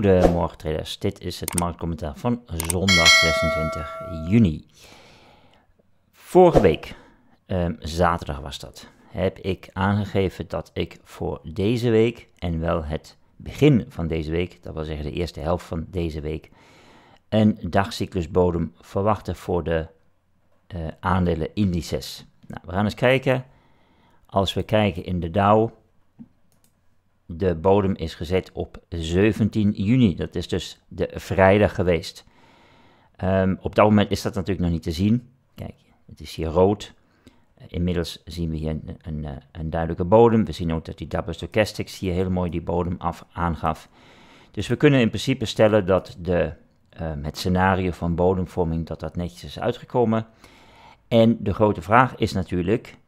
Goedemorgen traders, dit is het marktcommentaar van zondag 26 juni. Vorige week, ehm, zaterdag was dat, heb ik aangegeven dat ik voor deze week en wel het begin van deze week, dat wil zeggen de eerste helft van deze week, een dagcyclusbodem verwachtte voor de uh, eh, aandelen indices. Nou, we gaan eens kijken. Als we kijken in de Dow, de bodem is gezet op 17 juni. Dat is dus de vrijdag geweest. Ehm, op dat moment is dat natuurlijk nog niet te zien. Kijk, het is hier rood. Inmiddels zien we hier een, een, eh, een duidelijke bodem. We zien ook dat die Double Stochastics hier heel mooi die bodem af aangaf. Dus we kunnen in principe stellen dat de, ehm, het scenario van bodemvorming dat dat netjes is uitgekomen. En de grote vraag is natuurlijk,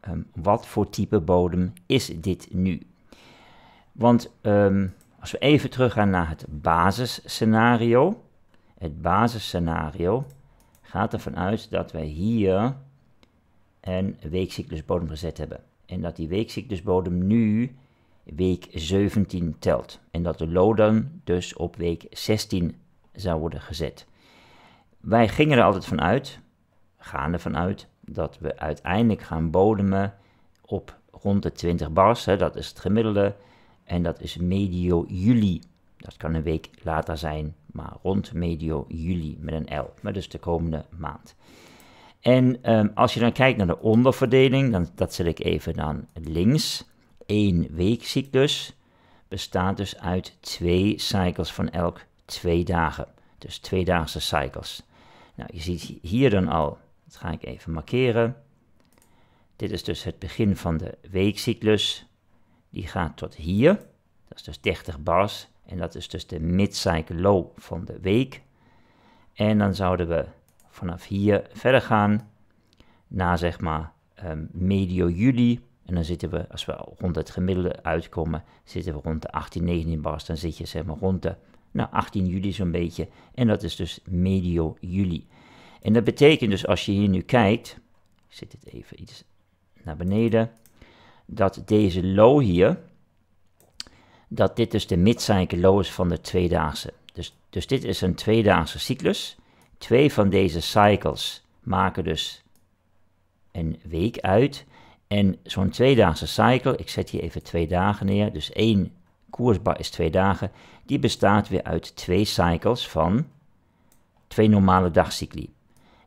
ehm, wat voor type bodem is dit nu? Want ehm, als we even teruggaan naar het basisscenario. Het basisscenario gaat ervan uit dat wij hier een weekcyclusbodem gezet hebben. En dat die weekcyclusbodem nu week 17 telt. En dat de low dan dus op week 16 zou worden gezet. Wij gingen er altijd van uit, gaan uit, dat we uiteindelijk gaan bodemen op rond de 20 bars. Hè, dat is het gemiddelde. En dat is medio juli. Dat kan een week later zijn, maar rond medio juli met een L. Maar dus de komende maand. En ehm, als je dan kijkt naar de onderverdeling, dan, dat zet ik even dan links. Eén weekcyclus bestaat dus uit twee cycles van elk twee dagen. Dus tweedaagse cycles. Nou, je ziet hier dan al, dat ga ik even markeren. Dit is dus het begin van de weekcyclus die gaat tot hier. Dat is dus 30 bars. En dat is dus de mid-cycle low van de week. En dan zouden we vanaf hier verder gaan naar zeg maar ehm, medio juli. En dan zitten we, als we rond het gemiddelde uitkomen, zitten we rond de 18, 19 bars. Dan zit je zeg maar rond de nou, 18 juli zo'n beetje. En dat is dus medio juli. En dat betekent dus als je hier nu kijkt, ik zit het even iets naar beneden dat deze low hier, dat dit dus de midzijnke low is van de tweedaagse. Dus, dus dit is een tweedaagse cyclus. Twee van deze cycles maken dus een week uit. En zo'n tweedaagse cycle, ik zet hier even twee dagen neer, dus één koersbar is twee dagen, die bestaat weer uit twee cycles van twee normale dagcycli.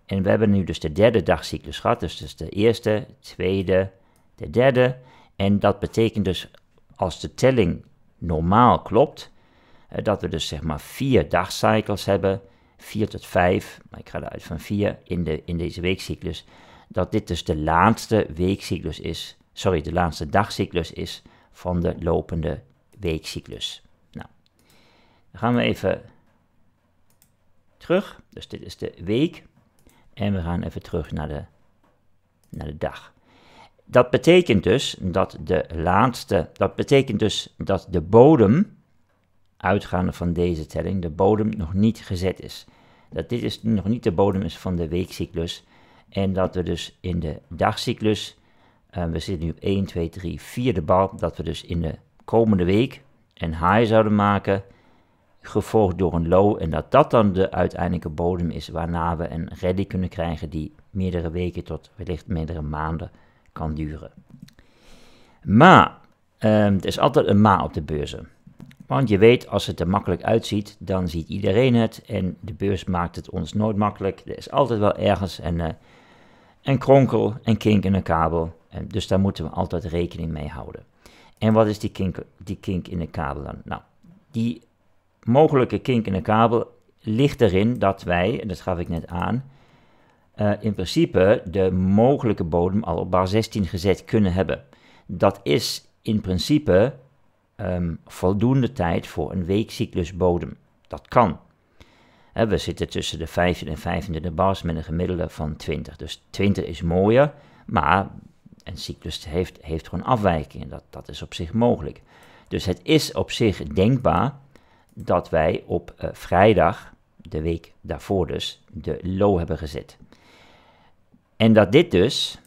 En we hebben nu dus de derde dagcyclus gehad, dus, dus de eerste, tweede, de derde. En dat betekent dus als de telling normaal klopt, eh, dat we dus zeg maar vier dagcycles hebben, vier tot vijf, maar ik ga eruit van vier in, de, in deze weekcyclus, dat dit dus de laatste weekcyclus is, sorry, de laatste dagcyclus is van de lopende weekcyclus. Nou, dan gaan we even terug, dus dit is de week, en we gaan even terug naar de, naar de dag. Dat betekent dus dat de laatste, dat betekent dus dat de bodem, uitgaande van deze telling, de bodem nog niet gezet is. Dat dit is, nog niet de bodem is van de weekcyclus. En dat we dus in de dagcyclus, eh, we zitten nu op 1, 2, 3, 4 de bal, dat we dus in de komende week een high zouden maken, gevolgd door een low. En dat dat dan de uiteindelijke bodem is waarna we een rally kunnen krijgen die meerdere weken tot wellicht meerdere maanden kan duren. Maar er ehm, is altijd een ma op de beurzen. Want je weet, als het er makkelijk uitziet, dan ziet iedereen het. En de beurs maakt het ons nooit makkelijk. Er is altijd wel ergens een, eh, een kronkel, een kink in een kabel. En dus daar moeten we altijd rekening mee houden. En wat is die kink, die kink in de kabel dan? Nou, die mogelijke kink in de kabel ligt erin dat wij, en dat gaf ik net aan, eh, in principe de mogelijke bodem al op bar 16 gezet kunnen hebben. Dat is in principe ehm, voldoende tijd voor een weekcyclusbodem. Dat kan. we zitten tussen de 15 en 25 bars met een gemiddelde van 20. Dus 20 is mooier, maar een cyclus heeft, heeft gewoon afwijkingen. Dat, dat is op zich mogelijk. Dus het is op zich denkbaar dat wij op eh, vrijdag, de week daarvoor dus, de low hebben gezet. En dat dit dus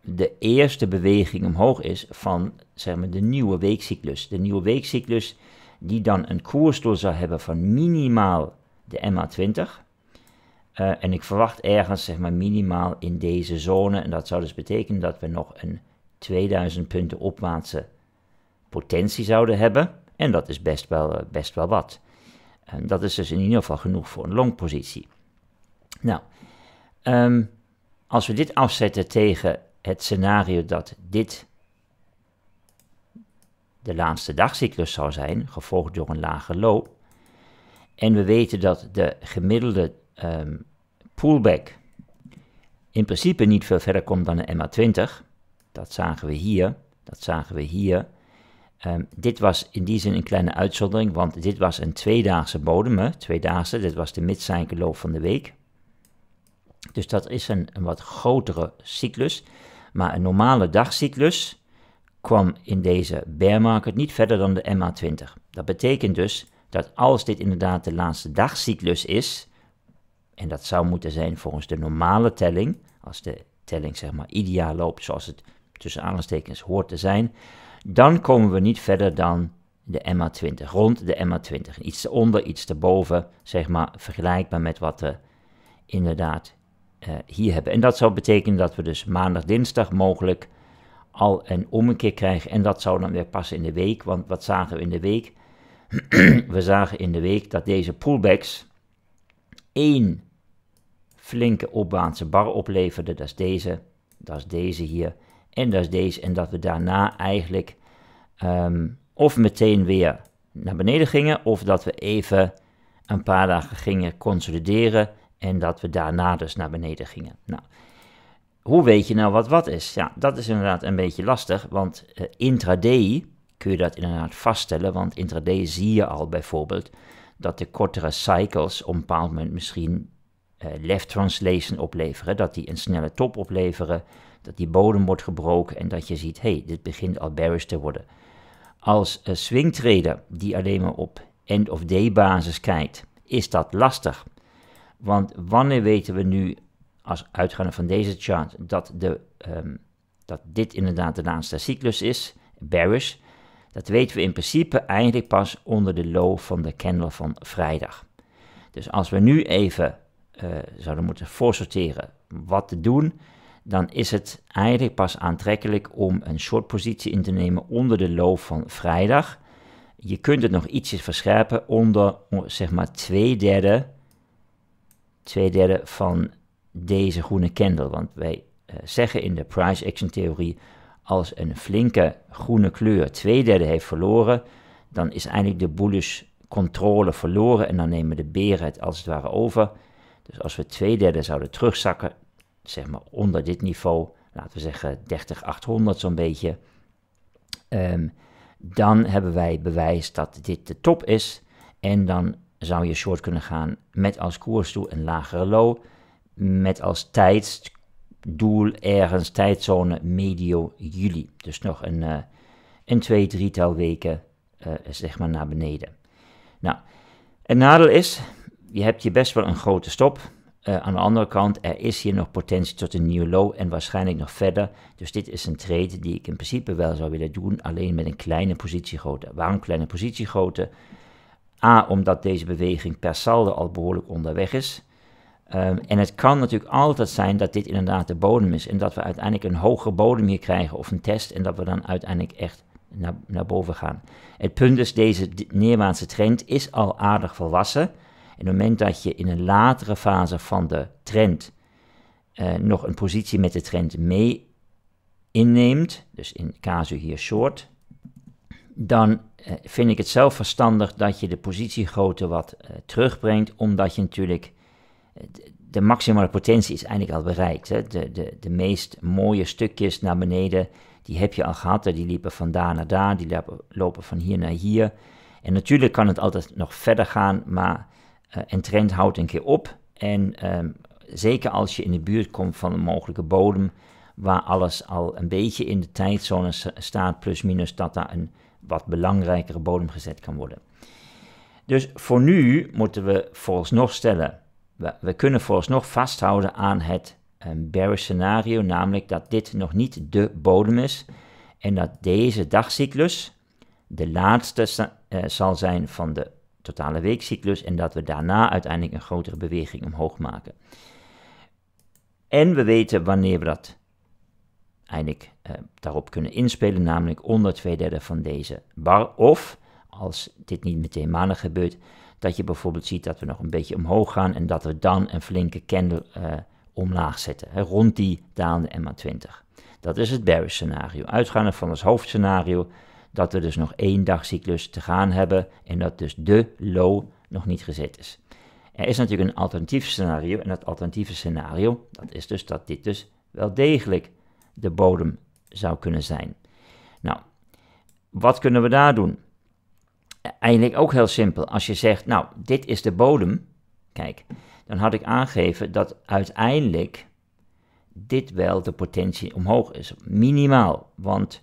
de eerste beweging omhoog is van zeg maar, de nieuwe weekcyclus. De nieuwe weekcyclus die dan een koersdoel zou hebben van minimaal de MA20. Eh, en ik verwacht ergens zeg maar, minimaal in deze zone. En dat zou dus betekenen dat we nog een 2000 punten opwaartse potentie zouden hebben. En dat is best wel, eh, best wel wat. En dat is dus in ieder geval genoeg voor een longpositie. Nou, um, als we dit afzetten tegen het scenario dat dit de laatste dagcyclus zou zijn, gevolgd door een lage low, en we weten dat de gemiddelde um, pullback in principe niet veel verder komt dan de MA20, dat zagen we hier, dat zagen we hier, ehm, dit was in die zin een kleine uitzondering, want dit was een tweedaagse bodem. Tweedaagse, dit was de midcycle loop van de week. Dus dat is een, een wat grotere cyclus. Maar een normale dagcyclus kwam in deze bear market niet verder dan de MA20. Dat betekent dus dat als dit inderdaad de laatste dagcyclus is, en dat zou moeten zijn volgens de normale telling, als de telling zeg maar ideaal loopt zoals het tussen aanhalingstekens hoort te zijn, dan komen we niet verder dan de MA20, rond de MA20. Iets eronder, iets erboven, zeg maar vergelijkbaar met wat er inderdaad eh, hier hebben. En dat zou betekenen dat we dus maandag, dinsdag mogelijk al een ommekeer krijgen. En dat zou dan weer passen in de week. Want wat zagen we in de week? we zagen in de week dat deze pullbacks één flinke opwaartse bar opleverden. Dat is deze, dat is deze hier en dat is deze. En dat we daarna eigenlijk ehm, of meteen weer naar beneden gingen of dat we even een paar dagen gingen consolideren en dat we daarna dus naar beneden gingen. Nou, hoe weet je nou wat wat is? Ja, dat is inderdaad een beetje lastig, want eh, intraday kun je dat inderdaad vaststellen, want intraday zie je al bijvoorbeeld dat de kortere cycles op een bepaald moment misschien eh, left translation opleveren, dat die een snelle top opleveren, dat die bodem wordt gebroken en dat je ziet, hey, dit begint al bearish te worden. Als een swingtrader die alleen maar op end-of-day basis kijkt, is dat lastig. Want wanneer weten we nu, als uitgaande van deze chart, dat, de, ehm, dat dit inderdaad de laatste cyclus is, bearish? Dat weten we in principe eigenlijk pas onder de low van de candle van vrijdag. Dus als we nu even eh, zouden moeten voorsorteren wat te doen, dan is het eigenlijk pas aantrekkelijk om een short positie in te nemen onder de low van vrijdag. Je kunt het nog ietsjes verscherpen onder zeg maar twee derde tweederde van deze groene candle. Want wij eh, zeggen in de price action theorie, als een flinke groene kleur twee derde heeft verloren, dan is eigenlijk de bullish controle verloren en dan nemen de beren het als het ware over. Dus als we twee derde zouden terugzakken, zeg maar onder dit niveau, laten we zeggen 30800 zo'n beetje, ehm, dan hebben wij bewijs dat dit de top is en dan zou je short kunnen gaan met als koersdoel een lagere low, met als tijdsdoel ergens tijdzone medio juli. Dus nog een, uh, een twee, drietal weken eh, zeg maar naar beneden. Nou, het nadeel is, je hebt hier best wel een grote stop. Eh, aan de andere kant, er is hier nog potentie tot een nieuwe low en waarschijnlijk nog verder. Dus dit is een trade die ik in principe wel zou willen doen, alleen met een kleine positiegrootte. Waarom kleine positiegrootte? A, omdat deze beweging per saldo al behoorlijk onderweg is. Ehm, en het kan natuurlijk altijd zijn dat dit inderdaad de bodem is en dat we uiteindelijk een hogere bodem hier krijgen of een test en dat we dan uiteindelijk echt naar, naar boven gaan. Het punt is, deze neerwaartse trend is al aardig volwassen. En op het moment dat je in een latere fase van de trend eh, nog een positie met de trend mee inneemt, dus in casu hier short, dan eh, vind ik het zelf verstandig dat je de positiegrootte wat eh, terugbrengt, omdat je natuurlijk eh, de maximale potentie is eigenlijk al bereikt. Hè? De, de, de meest mooie stukjes naar beneden, die heb je al gehad. Die liepen van daar naar daar, die lopen van hier naar hier. En natuurlijk kan het altijd nog verder gaan, maar een trend houdt een keer op. En ehm, zeker als je in de buurt komt van een mogelijke bodem, waar alles al een beetje in de tijdzone staat, plus minus dat daar een wat belangrijkere bodem gezet kan worden. Dus voor nu moeten we nog stellen, we, kunnen kunnen nog vasthouden aan het een bearish scenario, namelijk dat dit nog niet de bodem is en dat deze dagcyclus de laatste eh, zal zijn van de totale weekcyclus en dat we daarna uiteindelijk een grotere beweging omhoog maken. En we weten wanneer we dat eindelijk. Eh, daarop kunnen inspelen, namelijk onder twee derde van deze bar. Of, als dit niet meteen maandag gebeurt, dat je bijvoorbeeld ziet dat we nog een beetje omhoog gaan en dat we dan een flinke candle eh, omlaag zetten, hè, rond die daalde MA20. Dat is het bearish scenario. Uitgaande van ons hoofdscenario dat we dus nog één dagcyclus te gaan hebben en dat dus de low nog niet gezet is. Er is natuurlijk een alternatief scenario en dat alternatieve scenario, dat is dus dat dit dus wel degelijk de bodem zou kunnen zijn. Nou, wat kunnen we daar doen? Eigenlijk ook heel simpel. Als je zegt, nou, dit is de bodem, kijk, dan had ik aangegeven dat uiteindelijk dit wel de potentie omhoog is. Minimaal, want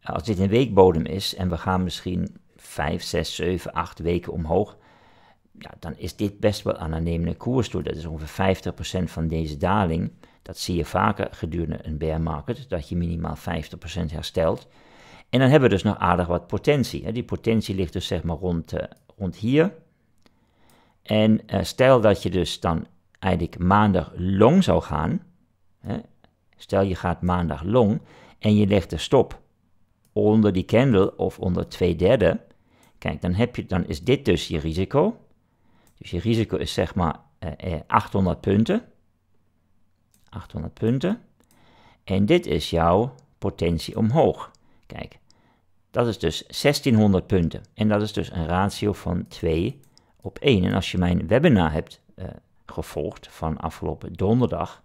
eh, als dit een weekbodem is en we gaan misschien 5, 6, 7, 8 weken omhoog, ja, dan is dit best wel aan aannemende koers toe. Dat is ongeveer 50% van deze daling. Dat zie je vaker gedurende een bear market, dat je minimaal 50% herstelt. En dan hebben we dus nog aardig wat potentie. Die potentie ligt dus zeg maar rond, eh, rond hier. En eh, stel dat je dus dan eigenlijk maandag long zou gaan. Stel je gaat maandag long en je legt de stop onder die candle of onder twee derde. Kijk, dan, heb je, dan is dit dus je risico. Dus je risico is zeg maar 800 eh, punten. 800 punten. En dit is jouw potentie omhoog. Kijk, dat is dus 1600 punten. En dat is dus een ratio van 2 op 1. En als je mijn webinar hebt eh, gevolgd van afgelopen donderdag,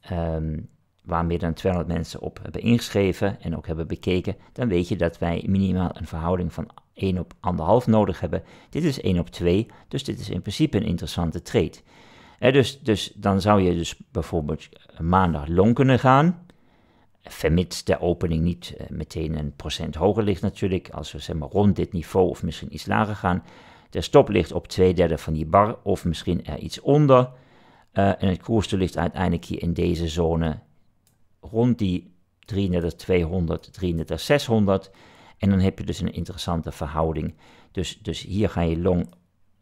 ehm, waar meer dan 200 mensen op hebben ingeschreven en ook hebben bekeken, dan weet je dat wij minimaal een verhouding van 1 op 1,5 nodig hebben. Dit is 1 op 2, dus dit is in principe een interessante trade dus, dus dan zou je dus bijvoorbeeld maandag long kunnen gaan. Vermits de opening niet eh, meteen een procent hoger ligt natuurlijk. Als we zeg maar, rond dit niveau of misschien iets lager gaan. De stop ligt op twee derde van die bar of misschien er iets onder. Eh, en het koersdoel ligt uiteindelijk hier in deze zone rond die 33200, 33600. En dan heb je dus een interessante verhouding. Dus, dus hier ga je long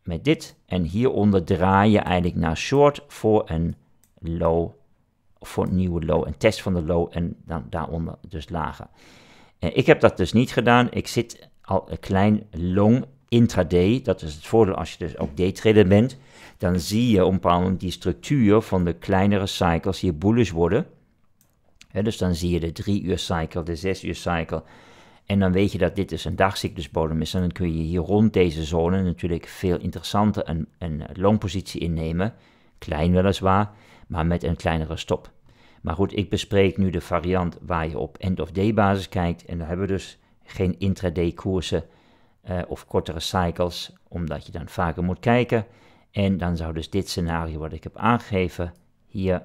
met dit. En hieronder draai je eigenlijk naar short voor een low, voor een nieuwe low, een test van de low en dan daaronder dus lager. Eh, ik heb dat dus niet gedaan. Ik zit al een klein long intraday. Dat is het voordeel als je dus ook daytrader bent. Dan zie je op een die structuur van de kleinere cycles hier bullish worden. dus dan zie je de 3 uur cycle, de 6 uur cycle, en dan weet je dat dit dus een dagcyclusbodem is. En dan kun je hier rond deze zone natuurlijk veel interessanter een, een longpositie innemen. Klein weliswaar, maar met een kleinere stop. Maar goed, ik bespreek nu de variant waar je op end-of-day basis kijkt. En dan hebben we dus geen intraday koersen eh, of kortere cycles, omdat je dan vaker moet kijken. En dan zou dus dit scenario wat ik heb aangegeven, hier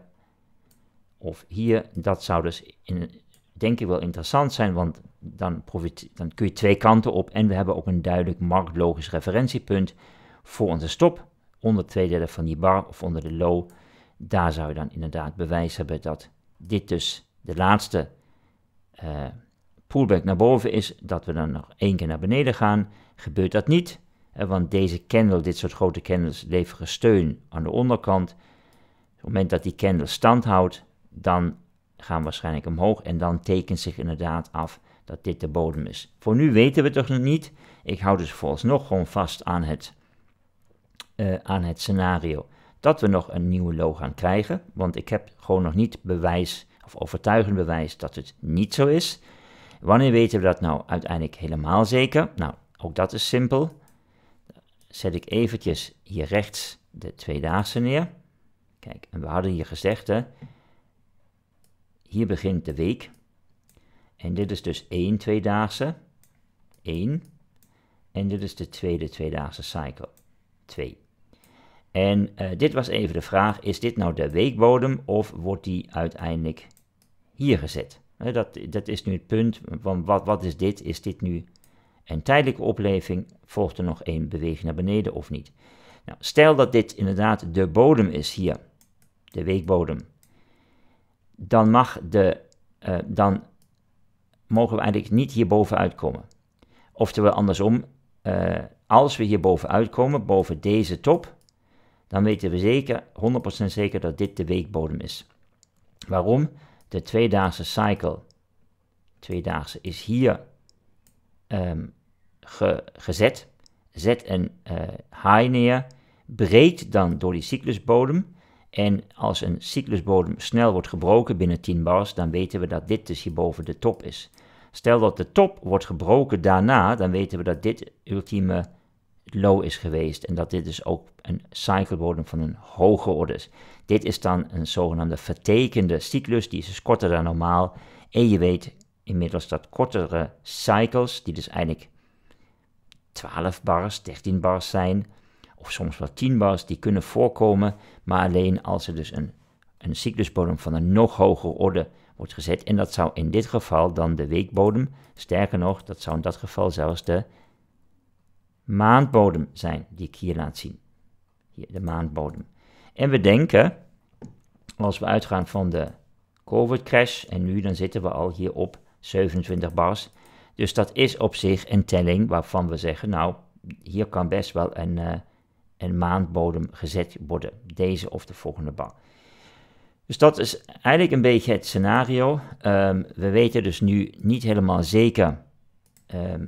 of hier, dat zou dus in denk ik wel interessant zijn, want dan, dan kun je twee kanten op en we hebben ook een duidelijk marktlogisch referentiepunt voor onze stop. Onder twee derde van die bar of onder de low, daar zou je dan inderdaad bewijs hebben dat dit dus de laatste uh, pullback naar boven is, dat we dan nog één keer naar beneden gaan. Gebeurt dat niet, want deze candle, dit soort grote candles, leveren steun aan de onderkant. Op het moment dat die candle stand houdt, dan gaan waarschijnlijk omhoog en dan tekent zich inderdaad af dat dit de bodem is. Voor nu weten we het toch nog niet. Ik hou dus nog gewoon vast aan het, eh, aan het scenario dat we nog een nieuwe low gaan krijgen, want ik heb gewoon nog niet bewijs of overtuigend bewijs dat het niet zo is. Wanneer weten we dat nou uiteindelijk helemaal zeker? Nou, ook dat is simpel. Zet ik eventjes hier rechts de tweedaagse neer. Kijk, en we hadden hier gezegd hè, hier begint de week. En dit is dus één tweedaagse. 1. En dit is de tweede tweedaagse cycle. 2. En eh, dit was even de vraag, is dit nou de weekbodem of wordt die uiteindelijk hier gezet? Eh, dat, dat is nu het punt, van wat, wat is dit? Is dit nu een tijdelijke opleving? Volgt er nog één beweging naar beneden of niet? Nou, stel dat dit inderdaad de bodem is hier, de weekbodem dan, mag de, eh, dan mogen we eigenlijk niet hierboven uitkomen. Oftewel andersom, eh, als we hierboven uitkomen, boven deze top, dan weten we zeker, 100% zeker dat dit de weekbodem is. Waarom? De tweedaagse cycle, tweedaagse, is hier ehm, gezet. Zet een eh, high neer, breekt dan door die cyclusbodem en als een cyclusbodem snel wordt gebroken binnen 10 bars, dan weten we dat dit dus hierboven de top is. Stel dat de top wordt gebroken daarna, dan weten we dat dit ultieme low is geweest en dat dit dus ook een cyclebodem van een hoge orde is. Dit is dan een zogenaamde vertekende cyclus, die is dus korter dan normaal. En je weet inmiddels dat kortere cycles, die dus eigenlijk 12 bars, 13 bars zijn, soms wel bars die kunnen voorkomen, maar alleen als er dus een, een cyclusbodem van een nog hogere orde wordt gezet. En dat zou in dit geval dan de weekbodem, sterker nog, dat zou in dat geval zelfs de maandbodem zijn, die ik hier laat zien. Hier, de maandbodem. En we denken, als we uitgaan van de COVID crash, en nu dan zitten we al hier op 27 bars. Dus dat is op zich een telling waarvan we zeggen, nou, hier kan best wel een, eh, en maandbodem gezet worden. Deze of de volgende bal. Dus dat is eigenlijk een beetje het scenario. Ehm, we weten dus nu niet helemaal zeker ehm,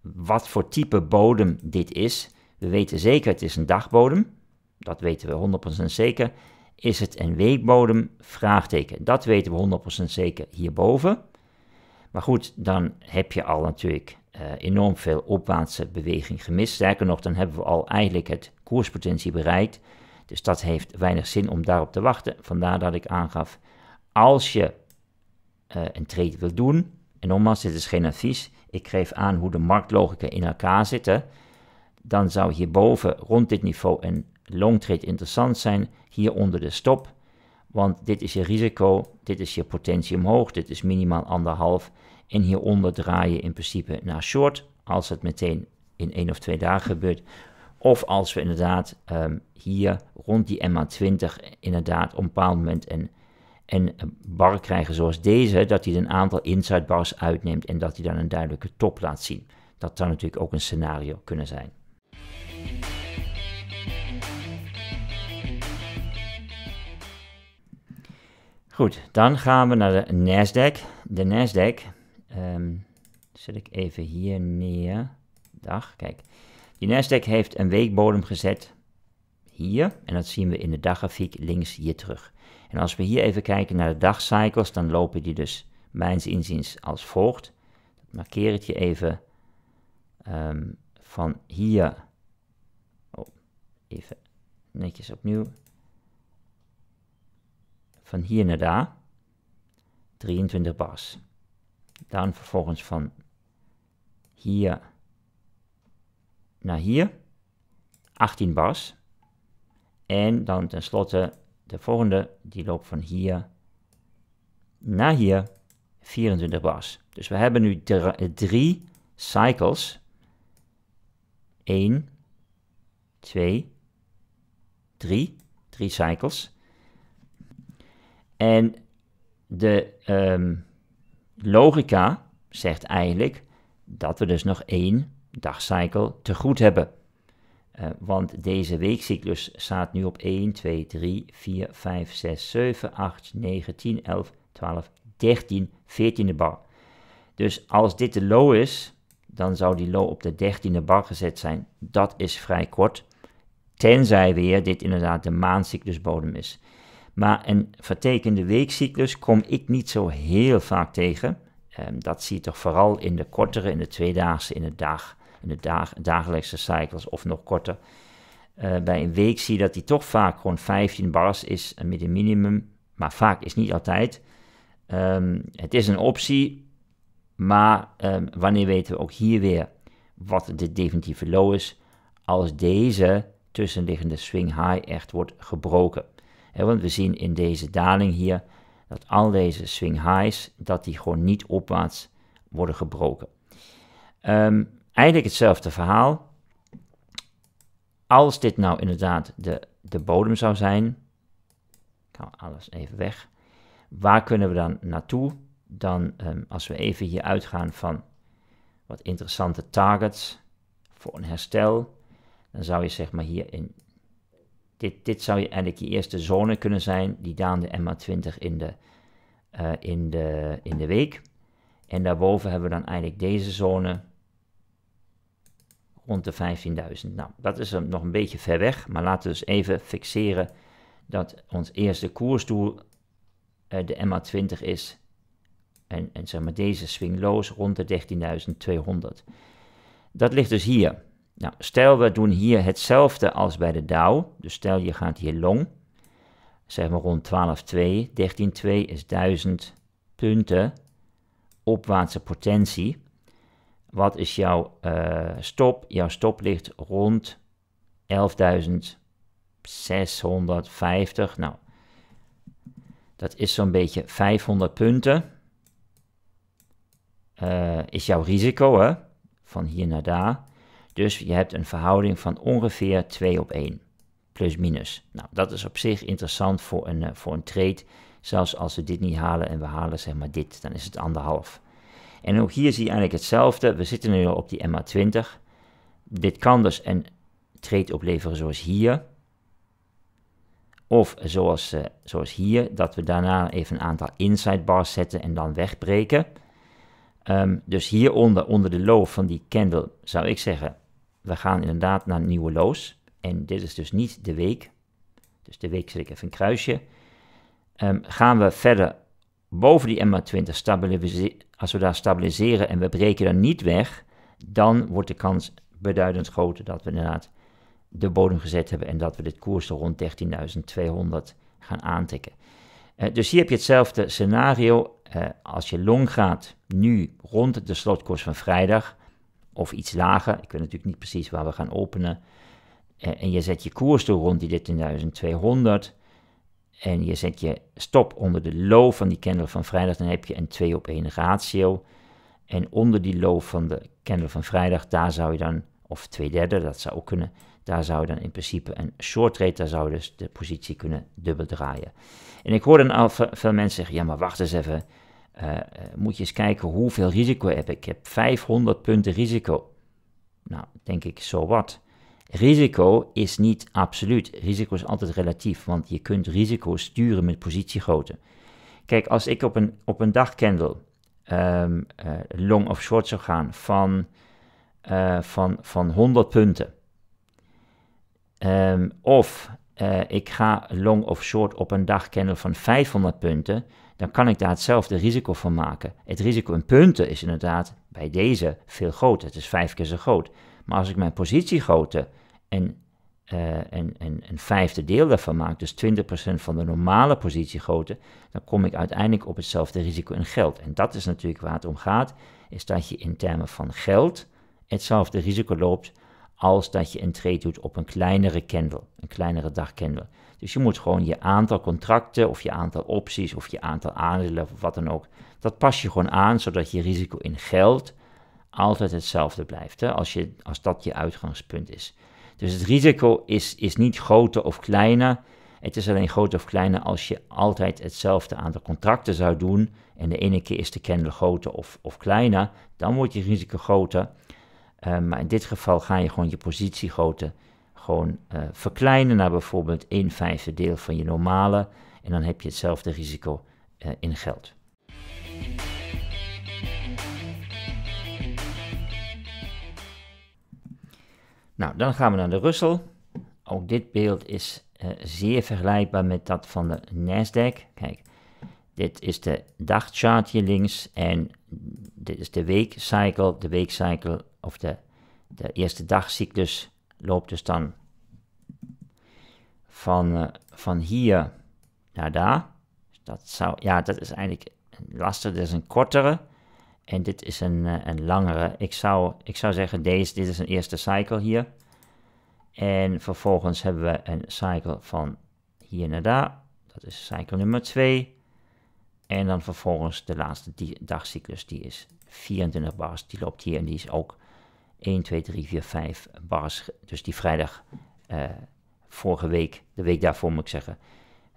wat voor type bodem dit is. We weten zeker het is een dagbodem. Dat weten we 100% zeker. Is het een weekbodem? Vraagteken. Dat weten we 100% zeker hierboven. Maar goed, dan heb je al natuurlijk eh, enorm veel opwaartse beweging gemist. Zeker nog, dan hebben we al eigenlijk het koerspotentie bereikt. Dus dat heeft weinig zin om daarop te wachten. Vandaar dat ik aangaf, als je eh, een trade wilt doen, en nogmaals, dit is geen advies, ik geef aan hoe de marktlogica in elkaar zitten, dan zou hierboven rond dit niveau een long trade interessant zijn, hieronder de stop. Want dit is je risico, dit is je potentie omhoog, dit is minimaal anderhalf. En hieronder draai je in principe naar short, als het meteen in één of twee dagen gebeurt. Of als we inderdaad ehm, hier rond die MA20 inderdaad op een bepaald moment een, een bar krijgen zoals deze, dat hij een aantal inside bars uitneemt en dat hij dan een duidelijke top laat zien. Dat zou natuurlijk ook een scenario kunnen zijn. Goed, dan gaan we naar de Nasdaq. De Nasdaq Ehm, zet ik even hier neer. Dag, kijk. Die Nasdaq heeft een weekbodem gezet hier. En dat zien we in de daggrafiek links hier terug. En als we hier even kijken naar de dagcycles, dan lopen die dus mijns inziens als volgt. Ik markeer het je even ehm, van hier. Oh, even netjes opnieuw. Van hier naar daar. 23 bars. Dan vervolgens van hier naar hier. 18 bars. En dan tenslotte de volgende, die loopt van hier naar hier 24 bars. Dus we hebben nu eh, drie cycles. 1, 2, 3. Drie cycles. En de um, Logica zegt eigenlijk dat we dus nog één dagcycle te goed hebben. Uh, want deze weekcyclus staat nu op 1, 2, 3, 4, 5, 6, 7, 8, 9, 10, 11, 12, 13, 14e bar. Dus als dit de low is, dan zou die low op de 13e bar gezet zijn. Dat is vrij kort. Tenzij weer dit inderdaad de maandcyclusbodem is. Maar een vertekende weekcyclus kom ik niet zo heel vaak tegen. Ehm, dat zie je toch vooral in de kortere, in de tweedaagse, in de, dag, in de dagelijkse cycles of nog korter. Eh, bij een week zie je dat die toch vaak gewoon 15 bars is eh, met een minimum, maar vaak is niet altijd. Ehm, het is een optie, maar ehm, wanneer weten we ook hier weer wat de definitieve low is als deze tussenliggende swing high echt wordt gebroken want we zien in deze daling hier dat al deze swing highs, dat die gewoon niet opwaarts worden gebroken. Um, eigenlijk hetzelfde verhaal. Als dit nou inderdaad de, de bodem zou zijn, kan alles even weg. Waar kunnen we dan naartoe? Dan ehm, als we even hier uitgaan van wat interessante targets voor een herstel, dan zou je zeg maar hier in dit, dit zou je eigenlijk je eerste zone kunnen zijn, die daan de MA20 in de, eh, in, de, in de week. En daarboven hebben we dan eigenlijk deze zone rond de 15.000. Nou, dat is nog een beetje ver weg, maar laten we dus even fixeren dat ons eerste koersdoel eh, de MA20 is. En, en zeg maar deze swing rond de 13.200. Dat ligt dus hier. Nou, stel we doen hier hetzelfde als bij de Dow. Dus stel je gaat hier long. Zeg maar rond 12,2. 13,2 is 1000 punten. Opwaartse potentie. Wat is jouw eh, stop? Jouw stop ligt rond 11.650. Nou, dat is zo'n beetje 500 punten. Eh, is jouw risico hè? van hier naar daar. Dus je hebt een verhouding van ongeveer 2 op 1, plus minus. Nou, dat is op zich interessant voor een, eh, voor een trade. Zelfs als we dit niet halen en we halen zeg maar dit, dan is het anderhalf. En ook hier zie je eigenlijk hetzelfde. We zitten nu al op die MA20. Dit kan dus een trade opleveren zoals hier. Of zoals, eh, zoals hier, dat we daarna even een aantal inside bars zetten en dan wegbreken. Ehm, dus hieronder, onder de low van die candle, zou ik zeggen, we gaan inderdaad naar nieuwe loos. En dit is dus niet de week. Dus de week zet ik even een kruisje. Ehm, gaan we verder boven die MA20 stabiliseren. Als we daar stabiliseren en we breken er niet weg, dan wordt de kans beduidend groter dat we inderdaad de bodem gezet hebben en dat we dit koers rond 13.200 gaan aantikken. Eh, dus hier heb je hetzelfde scenario. Eh, als je long gaat nu rond de slotkoers van vrijdag, of iets lager. Ik weet natuurlijk niet precies waar we gaan openen. en je zet je koers door rond die 13.200. En je zet je stop onder de low van die candle van vrijdag. Dan heb je een 2 op 1 ratio. En onder die low van de candle van vrijdag, daar zou je dan, of twee derde, dat zou ook kunnen. Daar zou je dan in principe een short trade, daar zou je dus de positie kunnen dubbel draaien. En ik hoor dan al veel mensen zeggen, ja maar wacht eens even uh, moet je eens kijken hoeveel risico heb ik. Ik heb 500 punten risico. Nou, denk ik, zo wat. Risico is niet absoluut. Risico is altijd relatief, want je kunt risico sturen met positiegrootte. Kijk, als ik op een, op een dagcandle um, long of short zou gaan van, van, van 100 punten, ehm, of ik ga long of short op een dagcandle van 500 punten, dan kan ik daar hetzelfde risico van maken. Het risico in punten is inderdaad bij deze veel groter. Het is vijf keer zo groot. Maar als ik mijn positiegrootte en een, eh, een, vijfde deel daarvan maak, dus 20% van de normale positiegrootte, dan kom ik uiteindelijk op hetzelfde risico in geld. En dat is natuurlijk waar het om gaat, is dat je in termen van geld hetzelfde risico loopt als dat je een trade doet op een kleinere candle, een kleinere dagcandle. Dus je moet gewoon je aantal contracten of je aantal opties of je aantal aandelen of wat dan ook, dat pas je gewoon aan zodat je risico in geld altijd hetzelfde blijft. Hè? Als, je, als dat je uitgangspunt is. Dus het risico is, is niet groter of kleiner. Het is alleen groter of kleiner als je altijd hetzelfde aantal contracten zou doen. En de ene keer is de candle groter of, of kleiner. Dan wordt je risico groter. Eh, maar in dit geval ga je gewoon je positie groter gewoon eh, verkleinen naar bijvoorbeeld 1 vijfde deel van je normale. En dan heb je hetzelfde risico eh, in geld. Nou, dan gaan we naar de Russel. Ook dit beeld is eh, zeer vergelijkbaar met dat van de Nasdaq. Kijk, dit is de dagchart hier links en dit is de weekcycle. De weekcycle of de, de eerste dagcyclus loopt dus dan van, eh, van hier naar daar. Dus dat zou, ja, dat is eigenlijk lastig. Dit is een kortere en dit is een, eh, een langere. Ik zou, ik zou zeggen, deze, dit is een eerste cycle hier. En vervolgens hebben we een cycle van hier naar daar. Dat is cycle nummer 2. En dan vervolgens de laatste dagcyclus, die is 24 bars. Die loopt hier en die is ook 1, 2, 3, 4, 5 bars, dus die vrijdag uh, vorige week, de week daarvoor moet ik zeggen,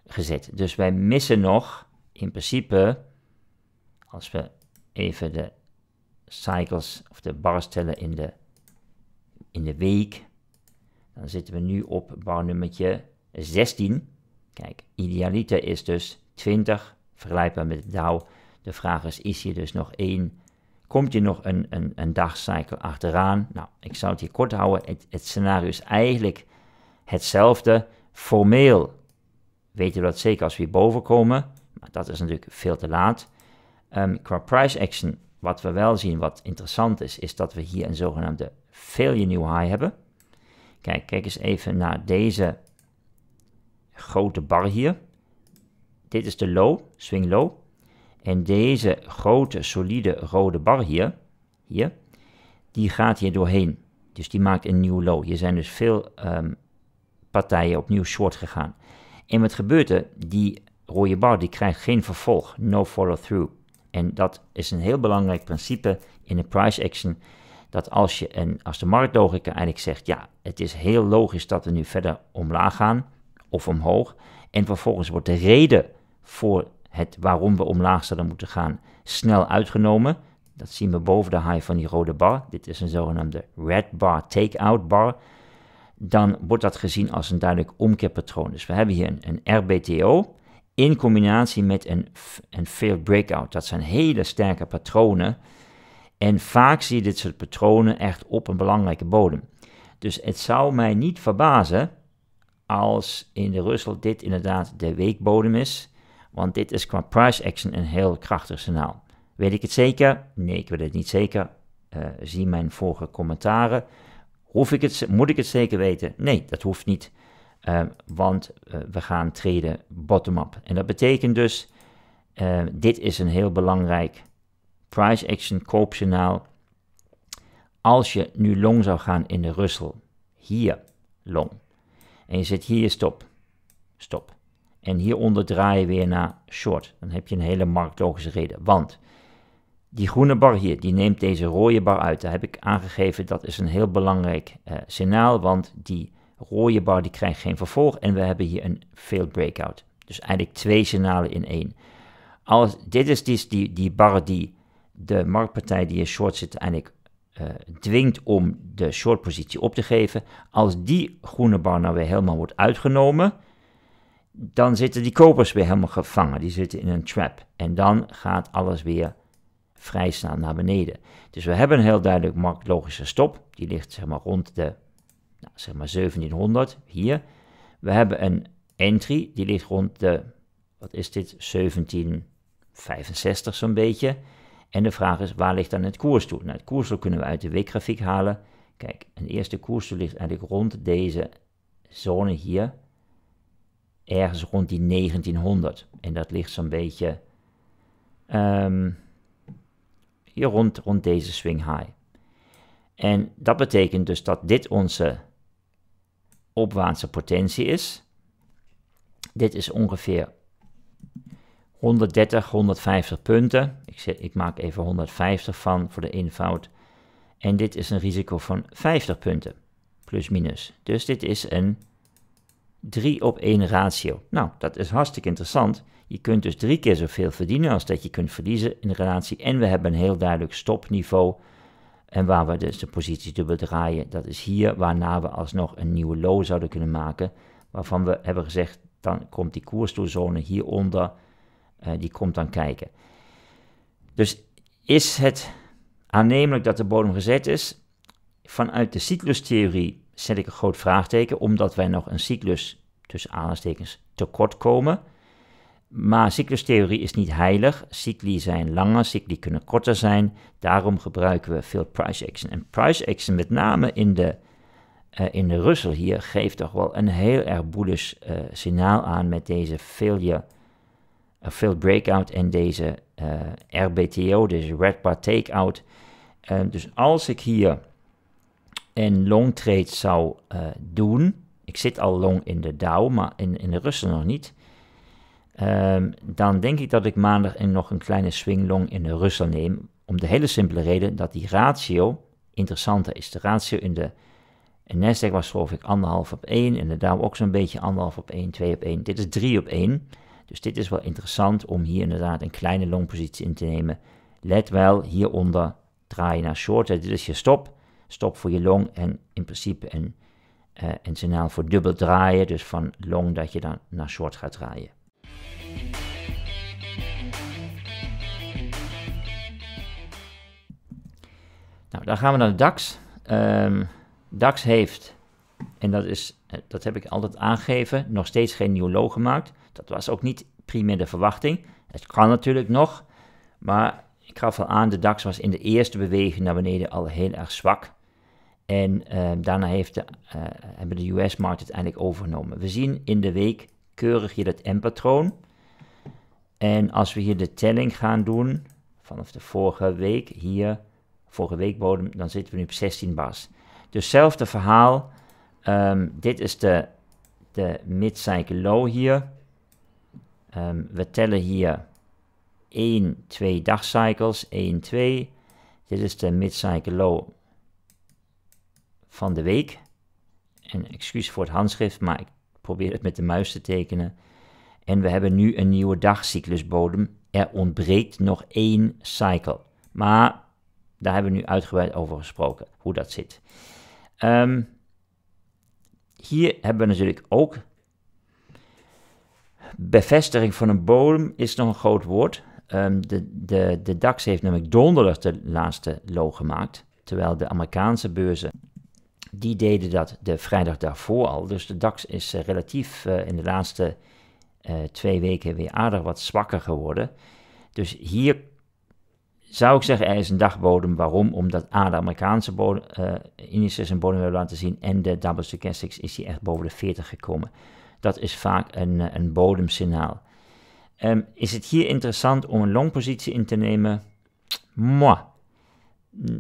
gezet. Dus wij missen nog, in principe, als we even de cycles of de bars tellen in de, in de week, dan zitten we nu op bar nummertje 16. Kijk, idealiter is dus 20, vergelijkbaar met de DAO. De vraag is, is hier dus nog één komt je nog een, een, een dagcycle achteraan. Nou, ik zou het hier kort houden. Het, scenario is eigenlijk hetzelfde. Formeel weten we dat zeker als we hier boven komen. Maar dat is natuurlijk veel te laat. Ehm, qua price action, wat we wel zien wat interessant is, is dat we hier een zogenaamde failure new high hebben. Kijk, kijk eens even naar deze grote bar hier. Dit is de low, swing low. En deze grote, solide rode bar hier, hier, die gaat hier doorheen. Dus die maakt een nieuw low. Je zijn dus veel um, partijen opnieuw short gegaan. En wat gebeurt er? Die rode bar die krijgt geen vervolg, no follow through. En dat is een heel belangrijk principe in de price action. Dat als, je een, als de marktlogica eigenlijk zegt, ja, het is heel logisch dat we nu verder omlaag gaan of omhoog. En vervolgens wordt de reden voor het waarom we omlaag zouden moeten gaan snel uitgenomen. Dat zien we boven de high van die rode bar. Dit is een zogenaamde red bar takeout bar. Dan wordt dat gezien als een duidelijk omkeerpatroon. Dus we hebben hier een, een RBTO in combinatie met een, een failed breakout. Dat zijn hele sterke patronen. En vaak zie je dit soort patronen echt op een belangrijke bodem. Dus het zou mij niet verbazen als in de Russel dit inderdaad de weekbodem is. Want dit is qua price action een heel krachtig signaal. Weet ik het zeker? Nee, ik weet het niet zeker. Eh, zie mijn vorige commentaren. Hoef ik het, moet ik het zeker weten? Nee, dat hoeft niet. Eh, want eh, we gaan treden bottom-up. En dat betekent dus, dit is een heel belangrijk price action koopsignaal. Als je nu long zou gaan in de Russel, hier long, en je zet hier stop, stop. En hieronder draai je weer naar short. Dan heb je een hele marktlogische reden. Want die groene bar hier, die neemt deze rode bar uit. Daar heb ik aangegeven, dat is een heel belangrijk eh, signaal, want die rode bar die krijgt geen vervolg en we hebben hier een failed breakout. Dus eigenlijk twee signalen in één. Als, dit is die, dus die, die bar die de marktpartij die in short zit eigenlijk eh, dwingt om de short positie op te geven. Als die groene bar nou weer helemaal wordt uitgenomen, dan zitten die kopers weer helemaal gevangen. Die zitten in een trap. En dan gaat alles weer vrij snel naar beneden. Dus we hebben een heel duidelijk marktlogische stop. Die ligt zeg maar rond de nou, zeg maar 1700 hier. We hebben een entry, die ligt rond de, wat is dit, 1765 zo'n beetje. En de vraag is, waar ligt dan het koersdoel? Nou, het koersdoel kunnen we uit de weekgrafiek halen. Kijk, een eerste koersdoel ligt eigenlijk rond deze zone hier, ergens rond die 1900. En dat ligt zo'n beetje um, ehm, hier rond, rond deze swing high. En dat betekent dus dat dit onze opwaartse potentie is. Dit is ongeveer 130, 150 punten. Ik, zet, ik maak even 150 van voor de eenvoud. En dit is een risico van 50 punten, plus minus. Dus dit is een 3 op 1 ratio. Nou, dat is hartstikke interessant. Je kunt dus drie keer zoveel verdienen als dat je kunt verliezen in de relatie. En we hebben een heel duidelijk stopniveau. En waar we dus de positie dubbel draaien, dat is hier waarna we alsnog een nieuwe low zouden kunnen maken. Waarvan we hebben gezegd, dan komt die koersstoelzone hieronder, eh, die komt dan kijken. Dus is het aannemelijk dat de bodem gezet is? Vanuit de cyclustheorie zet ik een groot vraagteken, omdat wij nog een cyclus tussen aanstekens tekort komen. Maar cyclustheorie is niet heilig. Cycli zijn langer, cycli kunnen korter zijn. Daarom gebruiken we veel price action. En price action, met name in de, uh, in de Russell hier, geeft toch wel een heel erg bullish eh, signaal aan met deze failure, uh, failed breakout en deze RBTO, deze red bar takeout. dus als ik hier en long trade zou eh, doen, ik zit al long in de Dow, maar in, in de Russen nog niet, ehm, dan denk ik dat ik maandag nog een kleine swing long in de Russen neem, om de hele simpele reden dat die ratio interessanter is. De ratio in de in Nasdaq was geloof ik anderhalf op één, in de Dow ook zo'n beetje anderhalf op één, twee op één. dit is 3 op 1. Dus dit is wel interessant om hier inderdaad een kleine longpositie in te nemen. Let wel, hieronder draai je naar short. Dit is je stop stop voor je long en in principe een, eh, een signaal voor dubbel draaien. Dus van long dat je dan naar short gaat draaien. Nou, dan gaan we naar de DAX. Ehm, DAX heeft, en dat, is, eh, dat heb ik altijd aangegeven, nog steeds geen nieuw low gemaakt. Dat was ook niet primair de verwachting. Het kan natuurlijk nog, maar ik gaf al aan, de DAX was in de eerste beweging naar beneden al heel erg zwak. En ehm, daarna heeft eh, hebben de US-markt uiteindelijk overgenomen. We zien in de week keurig hier het M-patroon. En als we hier de telling gaan doen, vanaf de vorige week hier, vorige week bodem, dan zitten we nu op 16 bars. Dus hetzelfde verhaal. Ehm, dit is de, de mid-cycle low hier. Ehm, we tellen hier 1, 2 dagcycles, 1, 2. Dit is de mid-cycle low van de week. En excuus voor het handschrift, maar ik probeer het met de muis te tekenen. En we hebben nu een nieuwe dagcyclusbodem. Er ontbreekt nog één cycle. Maar daar hebben we nu uitgebreid over gesproken, hoe dat zit. Ehm, hier hebben we natuurlijk ook bevestiging van een bodem is nog een groot woord. Ehm, de, de, de DAX heeft namelijk donderdag de laatste low gemaakt, terwijl de Amerikaanse beurzen die deden dat de vrijdag daarvoor al. Dus de DAX is eh, relatief eh, in de laatste eh, twee weken weer aardig wat zwakker geworden. Dus hier zou ik zeggen, er is een dagbodem. Waarom? Omdat A, de Amerikaanse bodem, indices een bodem hebben laten zien en de double stochastics is hier echt boven de 40 gekomen. Dat is vaak een, een bodemsignaal. Ehm, is het hier interessant om een longpositie in te nemen? Mwah.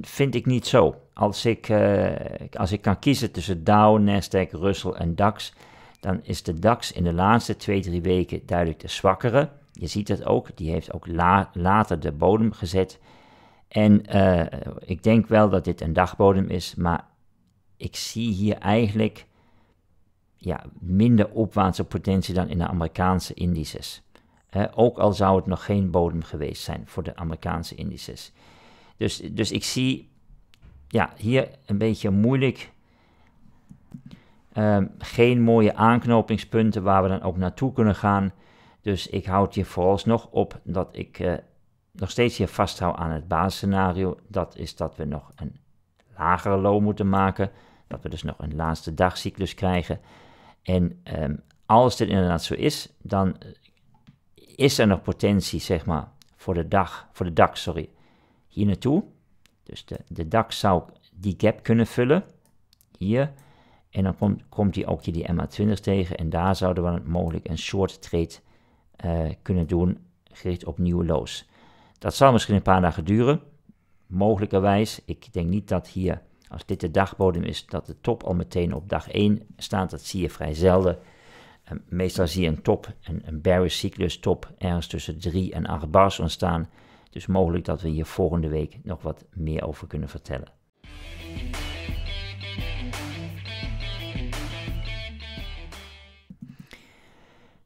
Vind ik niet zo. Als ik, eh, als ik kan kiezen tussen Dow, Nasdaq, Russell en DAX, dan is de DAX in de laatste twee, drie weken duidelijk de zwakkere. Je ziet het ook, die heeft ook la later de bodem gezet. En eh, ik denk wel dat dit een dagbodem is, maar ik zie hier eigenlijk ja, minder opwaartse potentie dan in de Amerikaanse indices. ook al zou het nog geen bodem geweest zijn voor de Amerikaanse indices. Dus, dus ik zie ja, hier een beetje moeilijk. Ehm, geen mooie aanknopingspunten waar we dan ook naartoe kunnen gaan. Dus ik houd je vooralsnog op dat ik eh, nog steeds hier vasthoud aan het basisscenario. Dat is dat we nog een lagere low moeten maken. Dat we dus nog een laatste dagcyclus krijgen. En ehm, als dit inderdaad zo is, dan eh, is er nog potentie, zeg maar, voor de dag, voor de dag, sorry, hier naartoe. Dus de, de DAX zou die gap kunnen vullen, hier. En dan komt, komt hij ook hier die MA20 tegen en daar zouden we mogelijk een short trade eh, kunnen doen, gericht op nieuwe lows. Dat zal misschien een paar dagen duren, mogelijkerwijs. Ik denk niet dat hier, als dit de dagbodem is, dat de top al meteen op dag 1 staat. Dat zie je vrij zelden. Ehm, meestal zie je een top, een, een bearish cyclus top, ergens tussen 3 en 8 bars ontstaan. Dus mogelijk dat we hier volgende week nog wat meer over kunnen vertellen.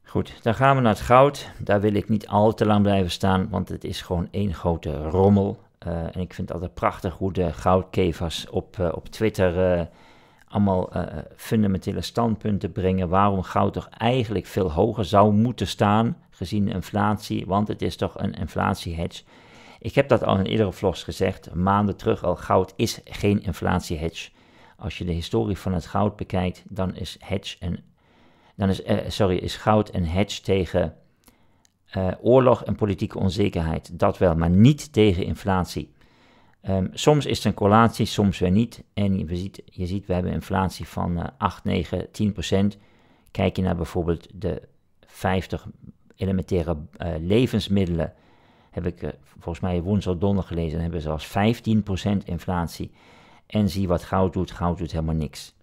Goed, dan gaan we naar het goud. Daar wil ik niet al te lang blijven staan, want het is gewoon één grote rommel. Eh, en ik vind het altijd prachtig hoe de goudkevers op, uh, op Twitter eh, allemaal uh, fundamentele standpunten brengen waarom goud toch eigenlijk veel hoger zou moeten staan, gezien inflatie, want het is toch een inflatiehedge. Ik heb dat al in eerdere vlogs gezegd, maanden terug al, goud is geen inflatiehedge. Als je de historie van het goud bekijkt, dan is, hedge en, dan is, eh, sorry, is goud een hedge tegen oorlog en politieke onzekerheid. Dat wel, maar niet tegen inflatie. Ehm, soms is er een correlatie, soms weer niet. En je ziet, je ziet we hebben inflatie van 8, 9, 10 procent. Kijk je naar bijvoorbeeld de 50 elementaire eh, levensmiddelen, heb ik eh, volgens mij woensdag donderdag gelezen, dan hebben ze als 15 procent inflatie. En zie wat goud doet, goud doet helemaal niks.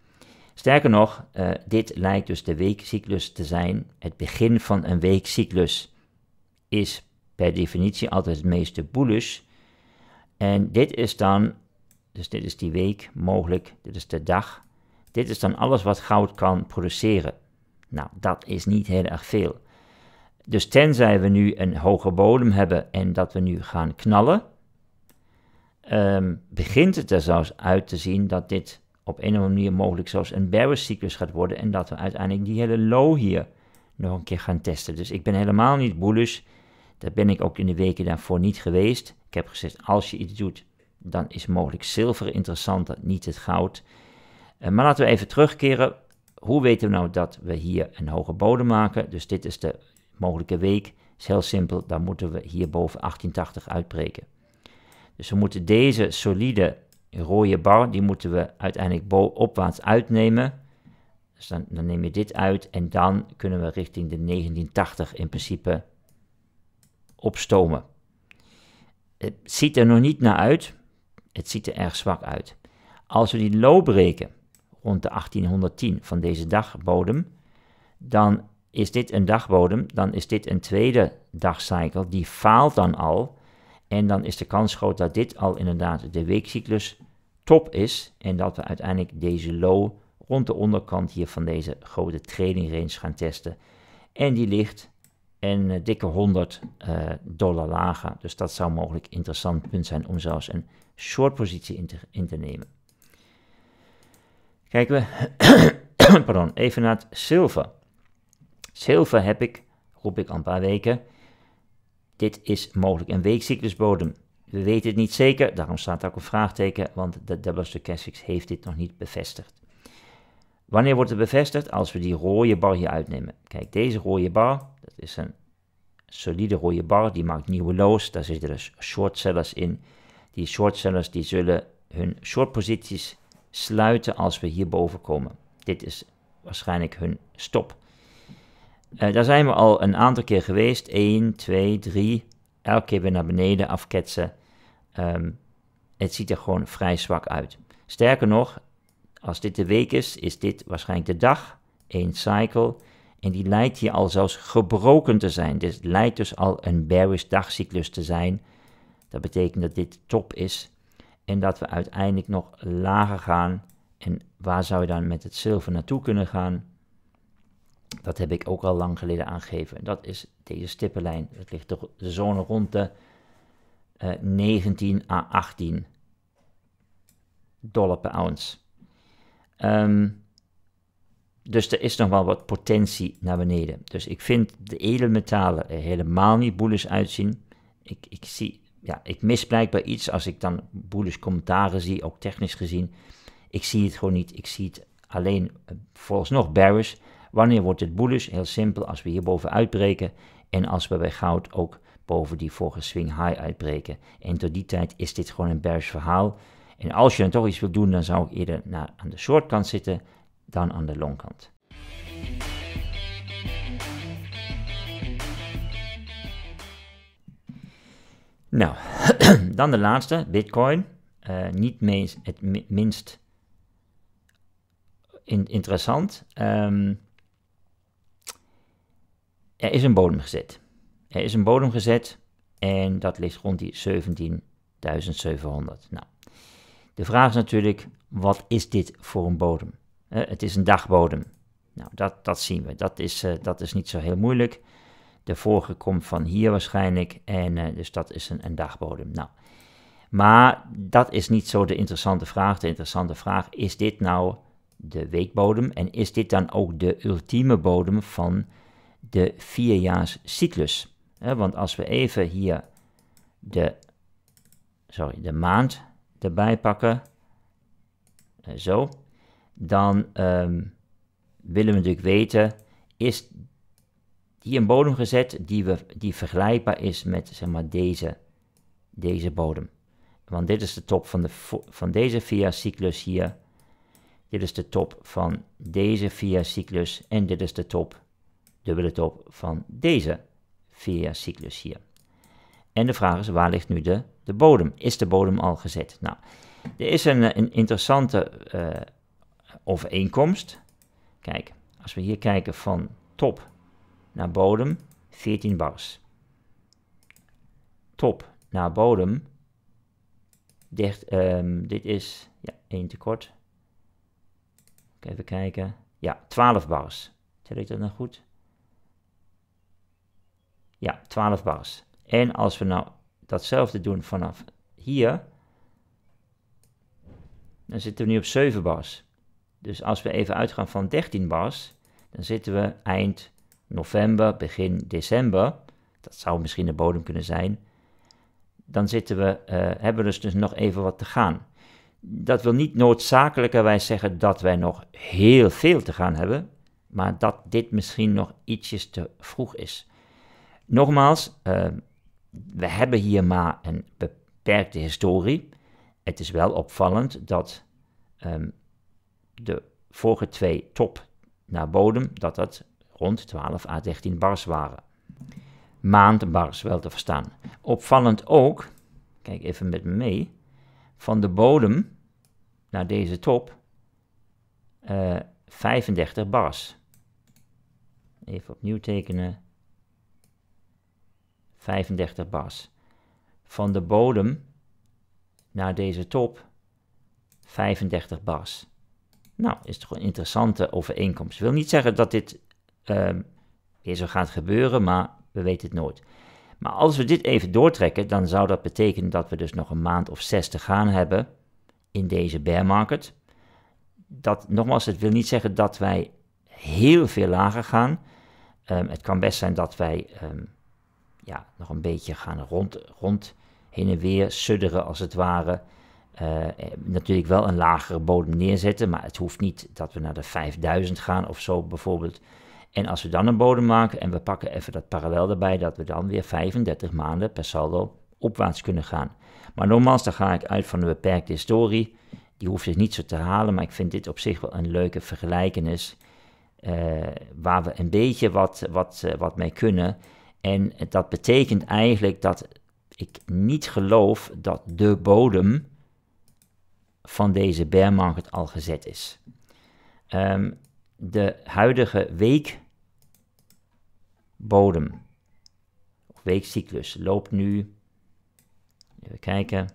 Sterker nog, eh, dit lijkt dus de weekcyclus te zijn. Het begin van een weekcyclus is per definitie altijd het meeste boelus. En dit is dan, dus dit is die week mogelijk, dit is de dag. Dit is dan alles wat goud kan produceren. Nou, dat is niet heel erg veel. Dus tenzij we nu een hoge bodem hebben en dat we nu gaan knallen, ehm, begint het er zelfs uit te zien dat dit op een of andere manier mogelijk zelfs een bearish cyclus gaat worden en dat we uiteindelijk die hele low hier nog een keer gaan testen. Dus ik ben helemaal niet bullish. Daar ben ik ook in de weken daarvoor niet geweest. Ik heb gezegd, als je iets doet, dan is mogelijk zilver interessanter, niet het goud. Eh, maar laten we even terugkeren. Hoe weten we nou dat we hier een hoge bodem maken? Dus dit is de mogelijke week. Het is heel simpel, dan moeten we hier boven 1880 uitbreken. Dus we moeten deze solide rode bar, die moeten we uiteindelijk opwaarts uitnemen. Dus dan, dan neem je dit uit en dan kunnen we richting de 1980 in principe opstomen. Het ziet er nog niet naar uit. Het ziet er erg zwak uit. Als we die low breken rond de 1810 van deze dagbodem, dan is dit een dagbodem, dan is dit een tweede dagcycle, die faalt dan al. En dan is de kans groot dat dit al inderdaad de weekcyclus top is en dat we uiteindelijk deze low rond de onderkant hier van deze grote trading range gaan testen. En die ligt en eh, dikke 100 eh, dollar lager. Dus dat zou mogelijk interessant punt zijn om zelfs een short positie in te, nemen. Kijken we pardon, even naar het zilver. Zilver heb ik, roep ik al een paar weken. Dit is mogelijk een weekcyclusbodem. We weten het niet zeker, daarom staat ook een vraagteken, want de Double Stochastics heeft dit nog niet bevestigd. Wanneer wordt het bevestigd? Als we die rode bar hier uitnemen. Kijk, deze rode bar, dat is een solide rode bar, die maakt nieuwe lows. Daar zitten dus short sellers in. Die short sellers die zullen hun shortposities sluiten als we hierboven komen. Dit is waarschijnlijk hun stop. Uh, daar zijn we al een aantal keer geweest. 1, 2, 3. Elke keer weer naar beneden afketsen. Ehm, het ziet er gewoon vrij zwak uit. Sterker nog, als dit de week is, is dit waarschijnlijk de dag, één cycle. En die lijkt hier al zelfs gebroken te zijn. Dit lijkt dus al een bearish dagcyclus te zijn. Dat betekent dat dit top is en dat we uiteindelijk nog lager gaan. En waar zou je dan met het zilver naartoe kunnen gaan? Dat heb ik ook al lang geleden aangegeven. Dat is deze stippenlijn. Dat ligt de, de zone rond de 19 eh, à 18 dollar per ounce. Ehm, dus er is nog wel wat potentie naar beneden. Dus ik vind de edelmetalen er helemaal niet boelisch uitzien. Ik, ik, zie, ja, ik mis blijkbaar iets als ik dan boelisch commentaren zie, ook technisch gezien. Ik zie het gewoon niet. Ik zie het alleen eh, volgens nog bearish. Wanneer wordt het bullish? Heel simpel, als we hierboven uitbreken en als we bij goud ook boven die vorige swing high uitbreken. En tot die tijd is dit gewoon een bearish verhaal. En als je dan toch iets wilt doen, dan zou ik eerder naar, aan de shortkant zitten dan aan de longkant. Nou, dan de laatste, Bitcoin. Eh, niet het minst interessant. Ehm, er is een bodem gezet. Er is een bodem gezet en dat ligt rond die 17.700. Nou, de vraag is natuurlijk, wat is dit voor een bodem? het is een dagbodem. Nou, dat, dat zien we. Dat is, eh, dat is niet zo heel moeilijk. De vorige komt van hier waarschijnlijk, en, eh, dus dat is een, een dagbodem. Nou, maar dat is niet zo de interessante vraag. De interessante vraag is dit nou de weekbodem en is dit dan ook de ultieme bodem van de vierjaarscyclus? want als we even hier de, sorry, de maand erbij pakken. Eh, zo. Dan ehm, willen we natuurlijk weten, is hier een bodem gezet die, we, die vergelijkbaar is met zeg maar, deze, deze bodem. Want dit is de top van, de, van deze via cyclus hier. Dit is de top van deze via cyclus. En dit is de top, dubbele top van deze via cyclus hier. En de vraag is, waar ligt nu de, de bodem? Is de bodem al gezet? Nou, er is een, eh, een interessante eh, overeenkomst. Kijk, als we hier kijken van top naar bodem, 14 bars. Top naar bodem, ehm, dit is ja, één tekort. Even kijken. Ja, 12 bars. Tel ik dat nog goed? Ja, 12 bars. En als we nou datzelfde doen vanaf hier, dan zitten we nu op 7 bars. Dus als we even uitgaan van 13 bars, dan zitten we eind november, begin december. Dat zou misschien de bodem kunnen zijn. Dan zitten we, eh, hebben we dus, dus, nog even wat te gaan. Dat wil niet noodzakelijkerwijs zeggen dat wij nog heel veel te gaan hebben, maar dat dit misschien nog ietsjes te vroeg is. Nogmaals, eh, we hebben hier maar een beperkte historie. Het is wel opvallend dat ehm, de vorige twee top naar bodem, dat dat rond 12 à 13 bars waren. Maand bars wel te verstaan. Opvallend ook, kijk even met me mee, van de bodem naar deze top uh, eh, 35 bars. Even opnieuw tekenen. 35 bars. Van de bodem naar deze top 35 bas. Nou, is toch een interessante overeenkomst. Ik wil niet zeggen dat dit ehm, weer zo gaat gebeuren, maar we weten het nooit. Maar als we dit even doortrekken, dan zou dat betekenen dat we dus nog een maand of zes te gaan hebben in deze bear market. Dat, nogmaals, het wil niet zeggen dat wij heel veel lager gaan. Ehm, het kan best zijn dat wij ehm, ja, nog een beetje gaan rond, rond heen en weer sudderen als het ware. Eh, eh, natuurlijk wel een lagere bodem neerzetten, maar het hoeft niet dat we naar de 5000 gaan of zo bijvoorbeeld. En als we dan een bodem maken en we pakken even dat parallel erbij, dat we dan weer 35 maanden per saldo opwaarts kunnen gaan. Maar nogmaals, daar ga ik uit van de beperkte historie. Die hoeft zich niet zo te halen, maar ik vind dit op zich wel een leuke vergelijkenis. Uh, waar we een beetje wat, wat, wat mee kunnen. En dat betekent eigenlijk dat ik niet geloof dat de bodem van deze bear market al gezet is. Ehm, de huidige weekbodem, of weekcyclus, loopt nu, even kijken,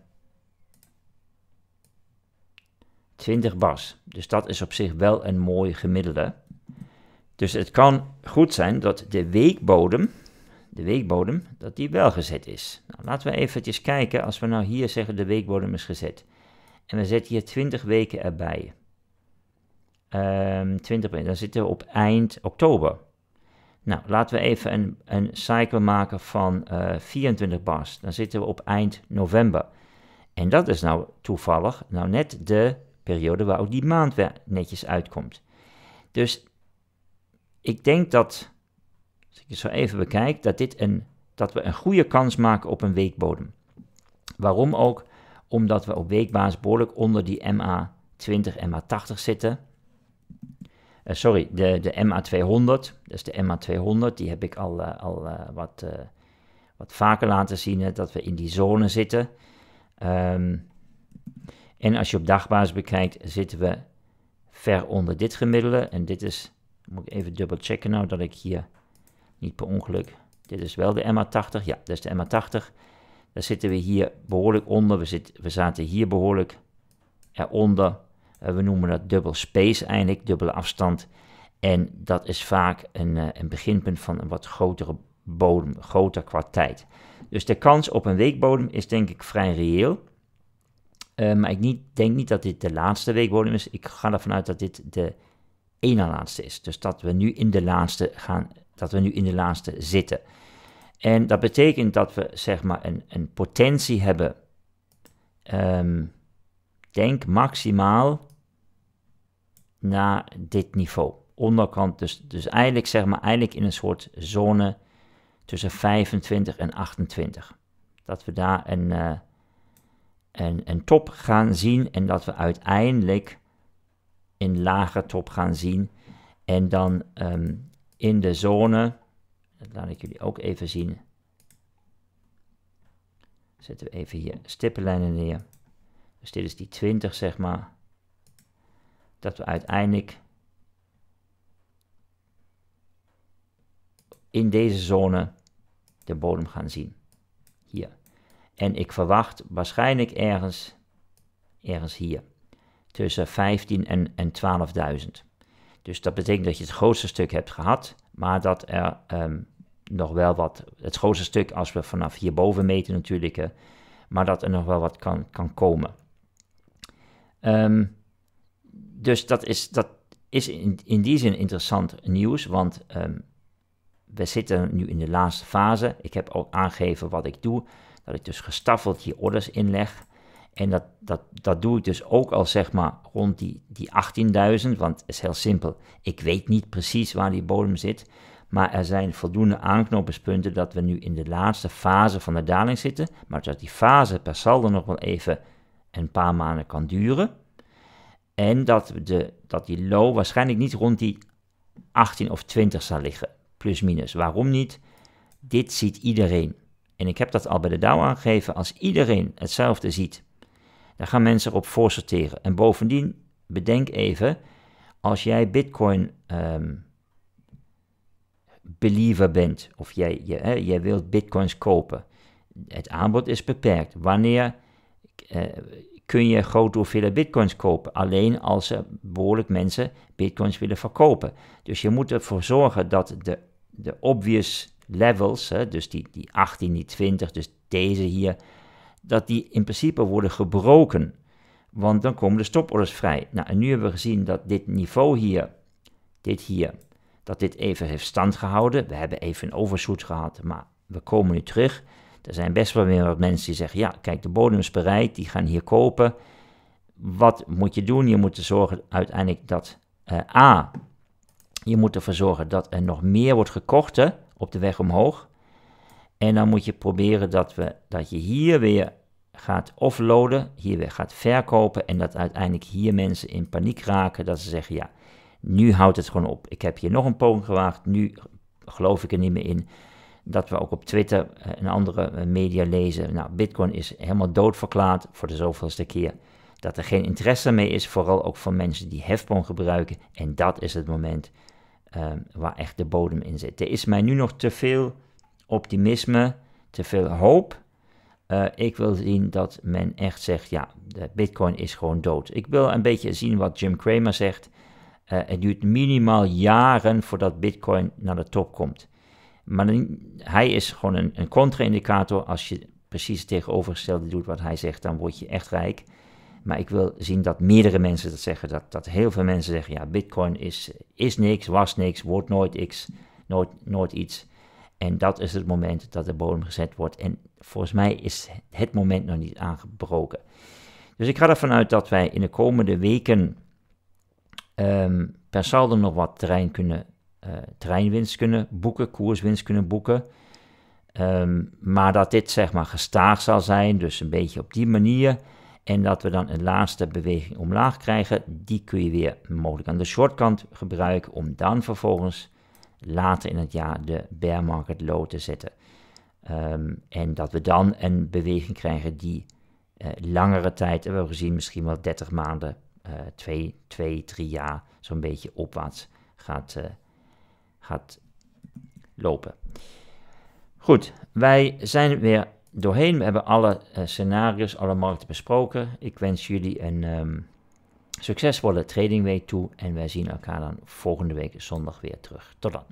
20 bars. Dus dat is op zich wel een mooi gemiddelde. Dus het kan goed zijn dat de weekbodem de weekbodem, dat die wel gezet is. Nou, laten we eventjes kijken, als we nou hier zeggen de weekbodem is gezet. En we zetten hier 20 weken erbij. Um, ehm, 20, dan zitten we op eind oktober. Nou, laten we even een, een cycle maken van uh, 24 bars. Dan zitten we op eind november. En dat is nou toevallig nou net de periode waar ook die maand weer netjes uitkomt. Dus ik denk dat als ik het zo even bekijk, dat, dit een, dat we een goede kans maken op een weekbodem. Waarom ook? Omdat we op weekbasis behoorlijk onder die MA20, MA80 zitten. Eh, sorry, de, de MA200, dus de MA200, die heb ik al, eh, al eh, wat, wat vaker laten zien, hè, dat we in die zone zitten. Ehm, en als je op dagbasis bekijkt, zitten we ver onder dit gemiddelde. En dit is, moet ik even dubbel checken nou, dat ik hier niet per ongeluk. Dit is wel de MA80. Ja, dat is de MA80. Daar zitten we hier behoorlijk onder. We, zit, we zaten hier behoorlijk eronder. Eh, we noemen dat dubbel space eigenlijk, dubbele afstand. En dat is vaak een, eh, een beginpunt van een wat grotere bodem, groter qua tijd. Dus de kans op een weekbodem is denk ik vrij reëel. Eh, maar ik niet, denk niet dat dit de laatste weekbodem is. Ik ga ervan uit dat dit de ene laatste is. Dus dat we nu in de laatste gaan dat we nu in de laatste zitten. En dat betekent dat we zeg maar een, een potentie hebben. Ehm, denk maximaal naar dit niveau. Onderkant, dus, dus eigenlijk zeg maar eigenlijk in een soort zone tussen 25 en 28. Dat we daar een, eh, een, een top gaan zien en dat we uiteindelijk een lage top gaan zien. En dan ehm, in de zone. Dat laat ik jullie ook even zien. Zetten we even hier stippenlijnen neer. Dus dit is die 20 zeg maar. Dat we uiteindelijk in deze zone de bodem gaan zien. Hier. En ik verwacht waarschijnlijk ergens, ergens hier. Tussen 15 en, en 12.000. Dus dat betekent dat je het grootste stuk hebt gehad, maar dat er ehm, nog wel wat, het grootste stuk als we vanaf hierboven meten natuurlijk, maar dat er nog wel wat kan, kan komen. Ehm, dus dat is, dat is in, in die zin interessant nieuws, want ehm, we zitten nu in de laatste fase. Ik heb ook aangegeven wat ik doe, dat ik dus gestaffeld hier orders inleg. En dat, dat, dat doe ik dus ook al zeg maar rond die, die 18.000, want het is heel simpel. Ik weet niet precies waar die bodem zit, maar er zijn voldoende aanknopingspunten dat we nu in de laatste fase van de daling zitten, maar dat die fase per saldo nog wel even een paar maanden kan duren. En dat, de, dat die low waarschijnlijk niet rond die 18 of 20 zal liggen, plus minus. Waarom niet? Dit ziet iedereen. En ik heb dat al bij de Dow aangegeven. Als iedereen hetzelfde ziet, daar gaan mensen op voor sorteren. En bovendien, bedenk even, als jij Bitcoin um, believer bent, of jij, jij, jij wilt Bitcoins kopen, het aanbod is beperkt. Wanneer eh, kun je grote hoeveelheden bitcoins kopen. Alleen als er behoorlijk mensen bitcoins willen verkopen. Dus je moet ervoor zorgen dat de, de obvious levels, hè, dus die, die 18, die 20, dus deze hier, dat die in principe worden gebroken. Want dan komen de stoporders vrij. Nou, en nu hebben we gezien dat dit niveau hier, dit hier, dat dit even heeft stand gehouden. We hebben even een overshoot gehad, maar we komen nu terug. Er zijn best wel weer wat mensen die zeggen, ja, kijk, de bodem is bereid, die gaan hier kopen. Wat moet je doen? Je moet er zorgen uiteindelijk dat eh, A, je moet ervoor zorgen dat er nog meer wordt gekocht op de weg omhoog. En dan moet je proberen dat, we, dat je hier weer gaat offloaden, hier weer gaat verkopen en dat uiteindelijk hier mensen in paniek raken dat ze zeggen ja, nu houdt het gewoon op. Ik heb hier nog een poging gewaagd, nu geloof ik er niet meer in. Dat we ook op Twitter eh, en andere eh, media lezen, nou Bitcoin is helemaal doodverklaard voor de zoveelste keer. Dat er geen interesse meer is, vooral ook van mensen die hefboom gebruiken. En dat is het moment eh, waar echt de bodem in zit. Er is mij nu nog te veel optimisme, te veel hoop. Eh, ik wil zien dat men echt zegt, ja, de bitcoin is gewoon dood. Ik wil een beetje zien wat Jim Cramer zegt. Eh, het duurt minimaal jaren voordat bitcoin naar de top komt. Maar hij is gewoon een, een contra-indicator. Als je precies het tegenovergestelde doet wat hij zegt, dan word je echt rijk. Maar ik wil zien dat meerdere mensen dat zeggen. Dat, dat heel veel mensen zeggen, ja, bitcoin is, is niks, was niks, wordt nooit, x, nooit, nooit iets. En dat is het moment dat de bodem gezet wordt. En volgens mij is het moment nog niet aangebroken. Dus ik ga ervan uit dat wij in de komende weken um, per saldo nog wat terrein kunnen, uh, terreinwinst kunnen boeken, koerswinst kunnen boeken. Ehm, maar dat dit zeg maar gestaag zal zijn, dus een beetje op die manier. En dat we dan een laatste beweging omlaag krijgen, die kun je weer mogelijk aan de shortkant gebruiken om dan vervolgens later in het jaar de bear market low te zetten. Ehm, en dat we dan een beweging krijgen die eh, langere tijd, hebben we gezien misschien wel 30 maanden, 2, eh, 3 jaar, zo'n beetje opwaarts gaat, eh, gaat lopen. Goed, wij zijn weer doorheen. We hebben alle scenario's, alle markten besproken. Ik wens jullie een ehm, Succesvolle trading week toe en wij zien elkaar dan volgende week zondag weer terug. Tot dan.